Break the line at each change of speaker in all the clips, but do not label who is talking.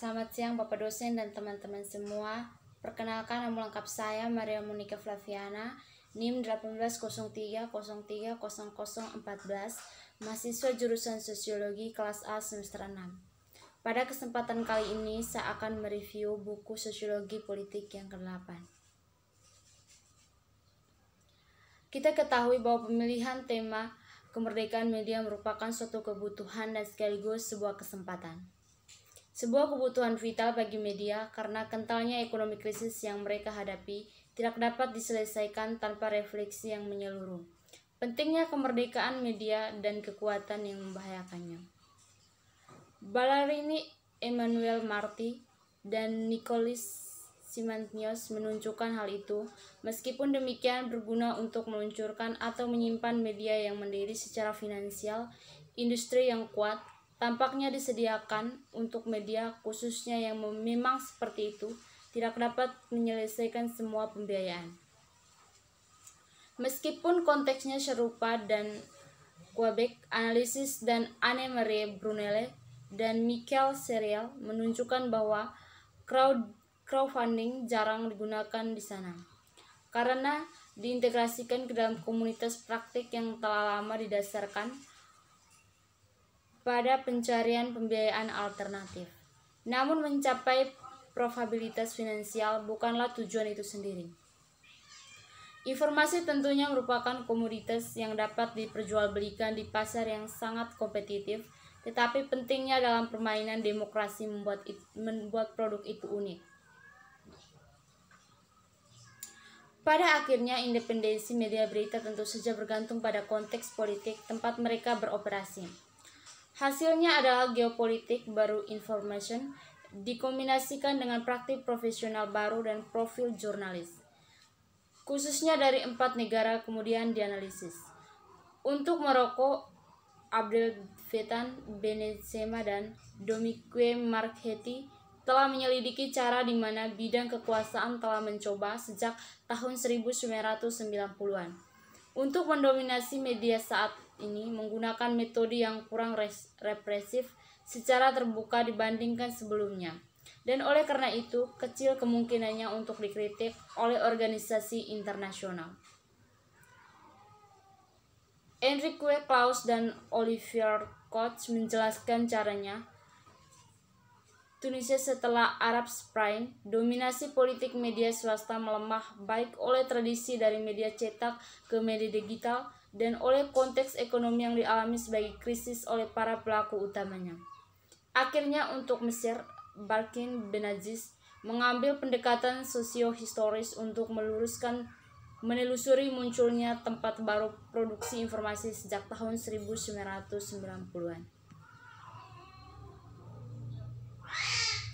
Selamat siang Bapak dosen dan teman-teman semua. Perkenalkan nama lengkap saya Maria Monica Flaviana, NIM 1803030014, mahasiswa jurusan Sosiologi kelas A semester 6. Pada kesempatan kali ini saya akan mereview buku Sosiologi Politik yang ke-8. Kita ketahui bahwa pemilihan tema kemerdekaan media merupakan suatu kebutuhan dan sekaligus sebuah kesempatan. Sebuah kebutuhan vital bagi media karena kentalnya ekonomi krisis yang mereka hadapi tidak dapat diselesaikan tanpa refleksi yang menyeluruh. Pentingnya kemerdekaan media dan kekuatan yang membahayakannya. Balarini Emmanuel Marti dan Nicholas Simantios menunjukkan hal itu, meskipun demikian berguna untuk meluncurkan atau menyimpan media yang mendiri secara finansial, industri yang kuat, Tampaknya disediakan untuk media khususnya yang memang seperti itu tidak dapat menyelesaikan semua pembiayaan. Meskipun konteksnya serupa dan Quebec, analisis dan Anne-Marie Brunelle dan Michael Serial menunjukkan bahwa crowd crowdfunding jarang digunakan di sana karena diintegrasikan ke dalam komunitas praktik yang telah lama didasarkan pada pencarian pembiayaan alternatif. Namun mencapai profitabilitas finansial bukanlah tujuan itu sendiri. Informasi tentunya merupakan komoditas yang dapat diperjualbelikan di pasar yang sangat kompetitif, tetapi pentingnya dalam permainan demokrasi membuat it, membuat produk itu unik. Pada akhirnya, independensi media berita tentu saja bergantung pada konteks politik tempat mereka beroperasi. Hasilnya adalah geopolitik baru information dikombinasikan dengan praktik profesional baru dan profil jurnalis. Khususnya dari empat negara kemudian dianalisis. Untuk Maroko, Abdel Fetan dan Dominique Marchetti telah menyelidiki cara di mana bidang kekuasaan telah mencoba sejak tahun 1990-an untuk mendominasi media saat ini menggunakan metode yang kurang represif secara terbuka dibandingkan sebelumnya. Dan oleh karena itu, kecil kemungkinannya untuk dikritik oleh organisasi internasional. Enrique Klaus dan Olivier Koch menjelaskan caranya. Tunisia setelah Arab Spring, dominasi politik media swasta melemah baik oleh tradisi dari media cetak ke media digital, dan oleh konteks ekonomi yang dialami sebagai krisis oleh para pelaku utamanya. Akhirnya untuk Mesir, Barkin Benazis mengambil pendekatan sosiohistoris untuk meluruskan menelusuri munculnya tempat baru produksi informasi sejak tahun 1990-an.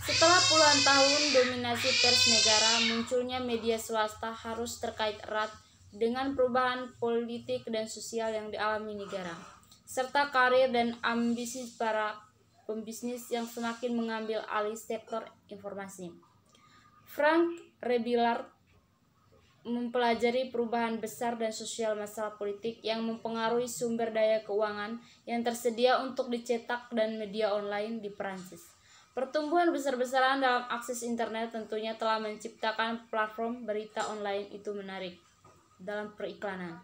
Setelah puluhan tahun dominasi pers negara, munculnya media swasta harus terkait erat dengan perubahan politik dan sosial yang dialami negara, serta karir dan ambisi para pembisnis yang semakin mengambil alih sektor informasi. Frank Rebillard mempelajari perubahan besar dan sosial masalah politik yang mempengaruhi sumber daya keuangan yang tersedia untuk dicetak dan media online di Perancis. Pertumbuhan besar-besaran dalam akses internet tentunya telah menciptakan platform berita online itu menarik dalam periklanan.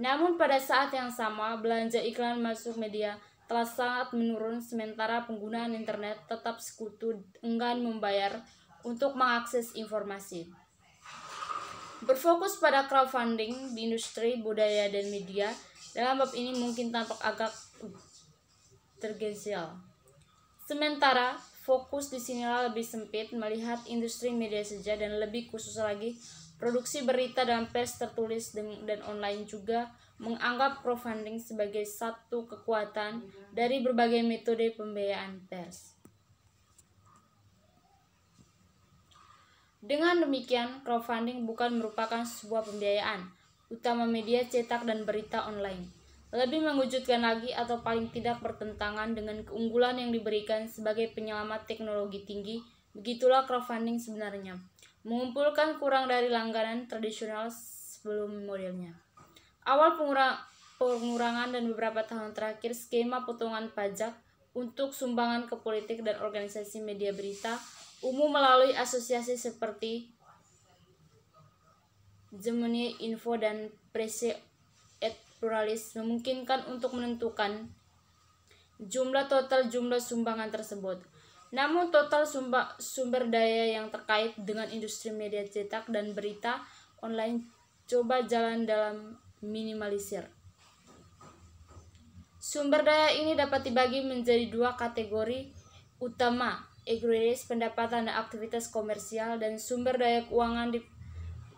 Namun pada saat yang sama, belanja iklan masuk media telah sangat menurun sementara penggunaan internet tetap sekutu enggan membayar untuk mengakses informasi. Berfokus pada crowdfunding di industri budaya dan media dalam bab ini mungkin tampak agak uh, tergensial. Sementara fokus di sinilah lebih sempit melihat industri media saja dan lebih khusus lagi Produksi berita dan pers tertulis dan online juga menganggap crowdfunding sebagai satu kekuatan dari berbagai metode pembiayaan pers. Dengan demikian, crowdfunding bukan merupakan sebuah pembiayaan, utama media cetak dan berita online. Lebih mengujudkan lagi atau paling tidak bertentangan dengan keunggulan yang diberikan sebagai penyelamat teknologi tinggi, begitulah crowdfunding sebenarnya mengumpulkan kurang dari langganan tradisional sebelum modelnya. Awal pengurang, pengurangan dan beberapa tahun terakhir skema potongan pajak untuk sumbangan ke politik dan organisasi media berita umum melalui asosiasi seperti Jemuni Info dan Presse et Pluralis memungkinkan untuk menentukan jumlah total jumlah sumbangan tersebut. Namun total sumber sumber daya yang terkait dengan industri media cetak dan berita online coba jalan dalam minimalisir. Sumber daya ini dapat dibagi menjadi dua kategori utama, egregious pendapatan dan aktivitas komersial dan sumber daya keuangan di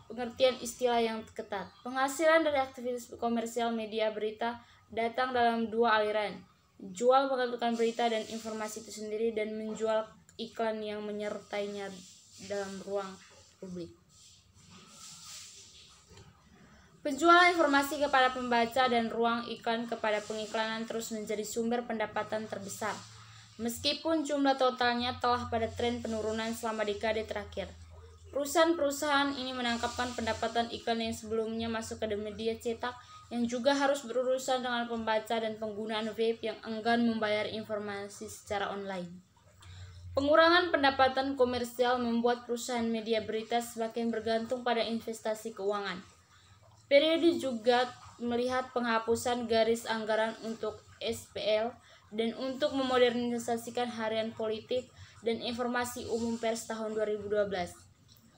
pengertian istilah yang ketat. Penghasilan dari aktivitas komersial media berita datang dalam dua aliran, jual menampilkan berita dan informasi itu sendiri dan menjual iklan yang menyertainya dalam ruang publik. Penjualan informasi kepada pembaca dan ruang iklan kepada pengiklanan terus menjadi sumber pendapatan terbesar. Meskipun jumlah totalnya telah pada tren penurunan selama dekade terakhir. Perusahaan-perusahaan ini menangkapkan pendapatan iklan yang sebelumnya masuk ke media cetak yang juga harus berurusan dengan pembaca dan penggunaan vape yang enggan membayar informasi secara online. Pengurangan pendapatan komersial membuat perusahaan media berita semakin bergantung pada investasi keuangan. Periode juga melihat penghapusan garis anggaran untuk SPL dan untuk memodernisasikan harian politik dan informasi umum pers tahun 2012.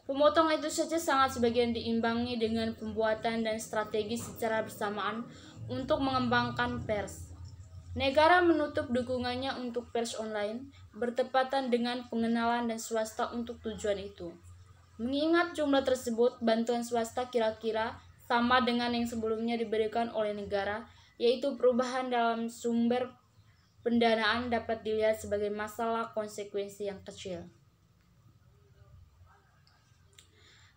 Pemotong itu saja sangat sebagian diimbangi dengan pembuatan dan strategi secara bersamaan untuk mengembangkan pers. Negara menutup dukungannya untuk pers online bertepatan dengan pengenalan dan swasta untuk tujuan itu. Mengingat jumlah tersebut, bantuan swasta kira-kira sama dengan yang sebelumnya diberikan oleh negara, yaitu perubahan dalam sumber pendanaan dapat dilihat sebagai masalah konsekuensi yang kecil.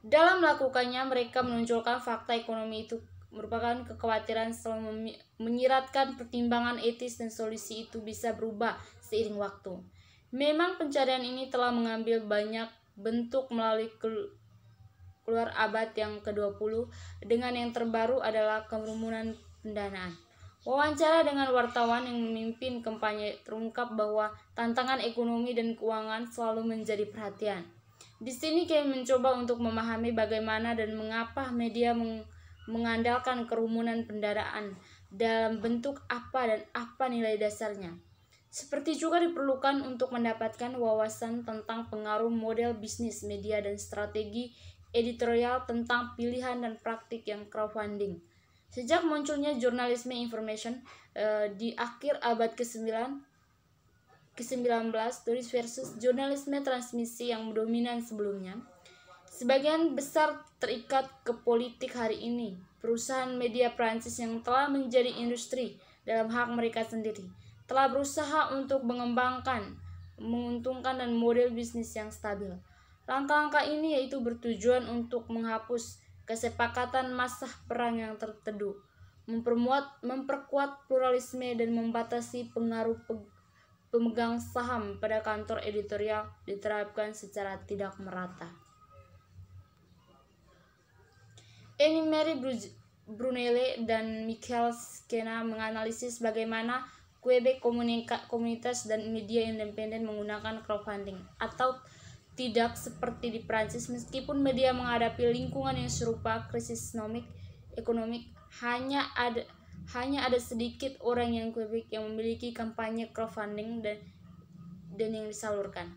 Dalam melakukannya, mereka menunjukkan fakta ekonomi itu merupakan kekhawatiran selalu menyiratkan pertimbangan etis dan solusi itu bisa berubah seiring waktu. Memang pencarian ini telah mengambil banyak bentuk melalui keluar abad yang ke-20 dengan yang terbaru adalah kerumunan pendanaan. Wawancara dengan wartawan yang memimpin kampanye terungkap bahwa tantangan ekonomi dan keuangan selalu menjadi perhatian. Di sini kami mencoba untuk memahami bagaimana dan mengapa media meng mengandalkan kerumunan pendaraan dalam bentuk apa dan apa nilai dasarnya. Seperti juga diperlukan untuk mendapatkan wawasan tentang pengaruh model bisnis media dan strategi editorial tentang pilihan dan praktik yang crowdfunding. Sejak munculnya jurnalisme information eh, di akhir abad ke-9, ke-19 turis versus jurnalisme transmisi yang dominan sebelumnya. Sebagian besar terikat ke politik hari ini, perusahaan media Prancis yang telah menjadi industri dalam hak mereka sendiri, telah berusaha untuk mengembangkan, menguntungkan dan model bisnis yang stabil. Langkah-langkah ini yaitu bertujuan untuk menghapus kesepakatan masa perang yang terteduh, memperkuat pluralisme dan membatasi pengaruh pemegang saham pada kantor editorial diterapkan secara tidak merata. Emily Mary Brunelle dan Michael Skena menganalisis bagaimana Quebec komunitas dan media independen menggunakan crowdfunding atau tidak seperti di Prancis meskipun media menghadapi lingkungan yang serupa krisis ekonomik ekonomik hanya ada hanya ada sedikit orang yang Quebec yang memiliki kampanye crowdfunding dan dan yang disalurkan.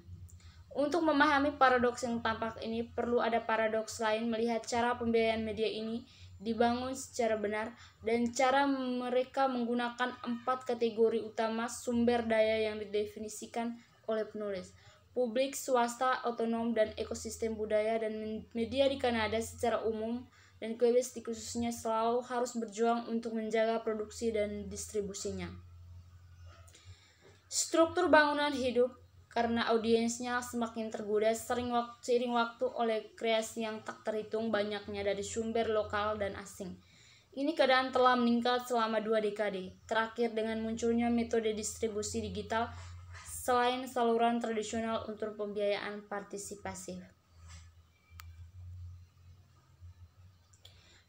Untuk memahami paradoks yang tampak ini, perlu ada paradoks lain melihat cara pembiayaan media ini dibangun secara benar dan cara mereka menggunakan empat kategori utama sumber daya yang didefinisikan oleh penulis. Publik, swasta, otonom, dan ekosistem budaya dan media di Kanada secara umum dan di khususnya selalu harus berjuang untuk menjaga produksi dan distribusinya. Struktur bangunan hidup karena audiensnya semakin tergoda sering waktu, sering waktu oleh kreasi yang tak terhitung banyaknya dari sumber lokal dan asing. Ini keadaan telah meningkat selama dua dekade, terakhir dengan munculnya metode distribusi digital selain saluran tradisional untuk pembiayaan partisipasi.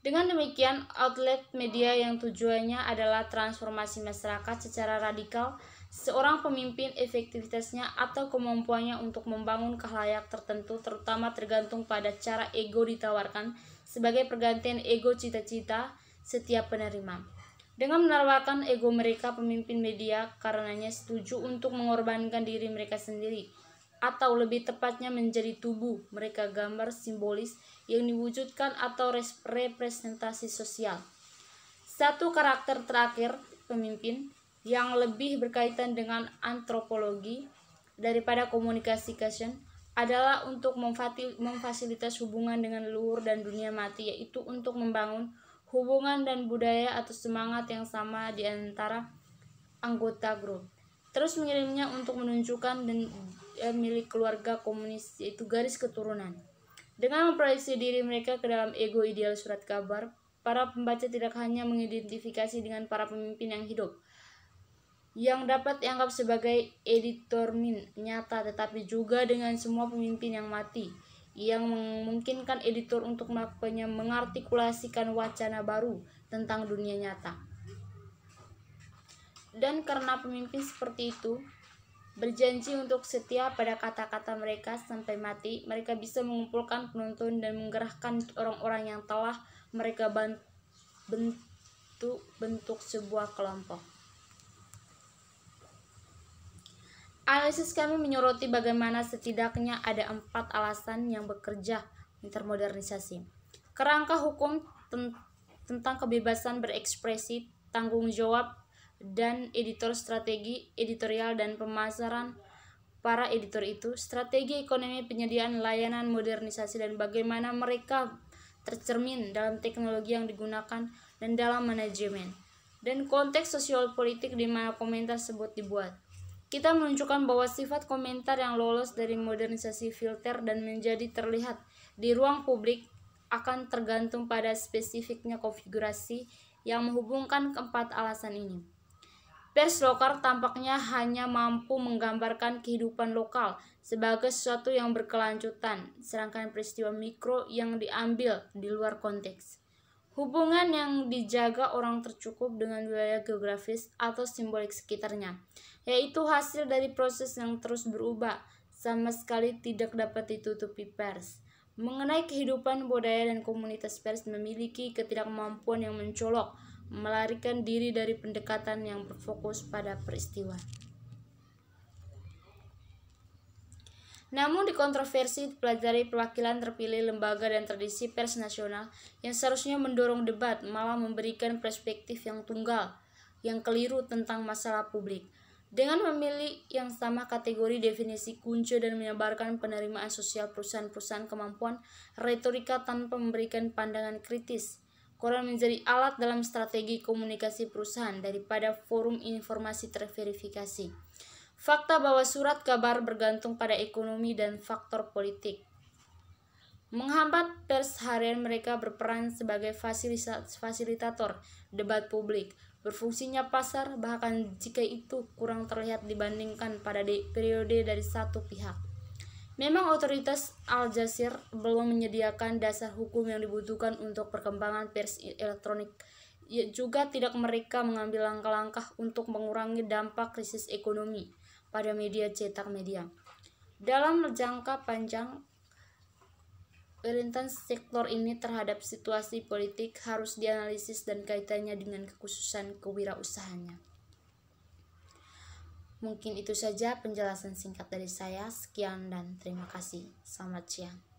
Dengan demikian, outlet media yang tujuannya adalah transformasi masyarakat secara radikal, seorang pemimpin efektivitasnya atau kemampuannya untuk membangun kelayak tertentu terutama tergantung pada cara ego ditawarkan sebagai pergantian ego cita-cita setiap penerima. Dengan menawarkan ego mereka, pemimpin media karenanya setuju untuk mengorbankan diri mereka sendiri atau lebih tepatnya menjadi tubuh mereka gambar simbolis yang diwujudkan atau representasi sosial. Satu karakter terakhir pemimpin yang lebih berkaitan dengan antropologi daripada komunikasi kesen adalah untuk memfasilitas hubungan dengan luhur dan dunia mati yaitu untuk membangun hubungan dan budaya atau semangat yang sama di antara anggota grup. Terus mengirimnya untuk menunjukkan dan Eh, milik keluarga komunis yaitu garis keturunan. Dengan memproyeksi diri mereka ke dalam ego ideal surat kabar, para pembaca tidak hanya mengidentifikasi dengan para pemimpin yang hidup, yang dapat dianggap sebagai editor min nyata tetapi juga dengan semua pemimpin yang mati yang memungkinkan editor untuk melakukannya mengartikulasikan wacana baru tentang dunia nyata. Dan karena pemimpin seperti itu, Berjanji untuk setia pada kata-kata mereka sampai mati, mereka bisa mengumpulkan penonton dan menggerakkan orang-orang yang telah mereka bentuk bentuk sebuah kelompok. Analisis kami menyoroti bagaimana setidaknya ada empat alasan yang bekerja intermodernisasi. Kerangka hukum tentang kebebasan berekspresi, tanggung jawab dan editor strategi editorial dan pemasaran para editor itu, strategi ekonomi penyediaan layanan modernisasi dan bagaimana mereka tercermin dalam teknologi yang digunakan dan dalam manajemen, dan konteks sosial politik di mana komentar tersebut dibuat. Kita menunjukkan bahwa sifat komentar yang lolos dari modernisasi filter dan menjadi terlihat di ruang publik akan tergantung pada spesifiknya konfigurasi yang menghubungkan keempat alasan ini. Pers lokal tampaknya hanya mampu menggambarkan kehidupan lokal sebagai sesuatu yang berkelanjutan, sedangkan peristiwa mikro yang diambil di luar konteks. Hubungan yang dijaga orang tercukup dengan wilayah geografis atau simbolik sekitarnya, yaitu hasil dari proses yang terus berubah, sama sekali tidak dapat ditutupi pers. Mengenai kehidupan budaya dan komunitas pers memiliki ketidakmampuan yang mencolok, melarikan diri dari pendekatan yang berfokus pada peristiwa. Namun di kontroversi pelajari perwakilan terpilih lembaga dan tradisi pers nasional yang seharusnya mendorong debat malah memberikan perspektif yang tunggal, yang keliru tentang masalah publik. Dengan memilih yang sama kategori definisi kunci dan menyebarkan penerimaan sosial perusahaan-perusahaan kemampuan, retorika tanpa memberikan pandangan kritis Koran menjadi alat dalam strategi komunikasi perusahaan daripada forum informasi terverifikasi. Fakta bahwa surat kabar bergantung pada ekonomi dan faktor politik. Menghambat pers harian mereka berperan sebagai fasilitator debat publik. Berfungsinya pasar bahkan jika itu kurang terlihat dibandingkan pada periode dari satu pihak. Memang otoritas Al Jazeera belum menyediakan dasar hukum yang dibutuhkan untuk perkembangan pers elektronik. Ya, juga tidak mereka mengambil langkah-langkah untuk mengurangi dampak krisis ekonomi pada media cetak media. Dalam jangka panjang, rentan sektor ini terhadap situasi politik harus dianalisis dan kaitannya dengan kekhususan kewirausahaannya. Mungkin itu saja penjelasan singkat dari saya. Sekian dan terima kasih. Selamat siang.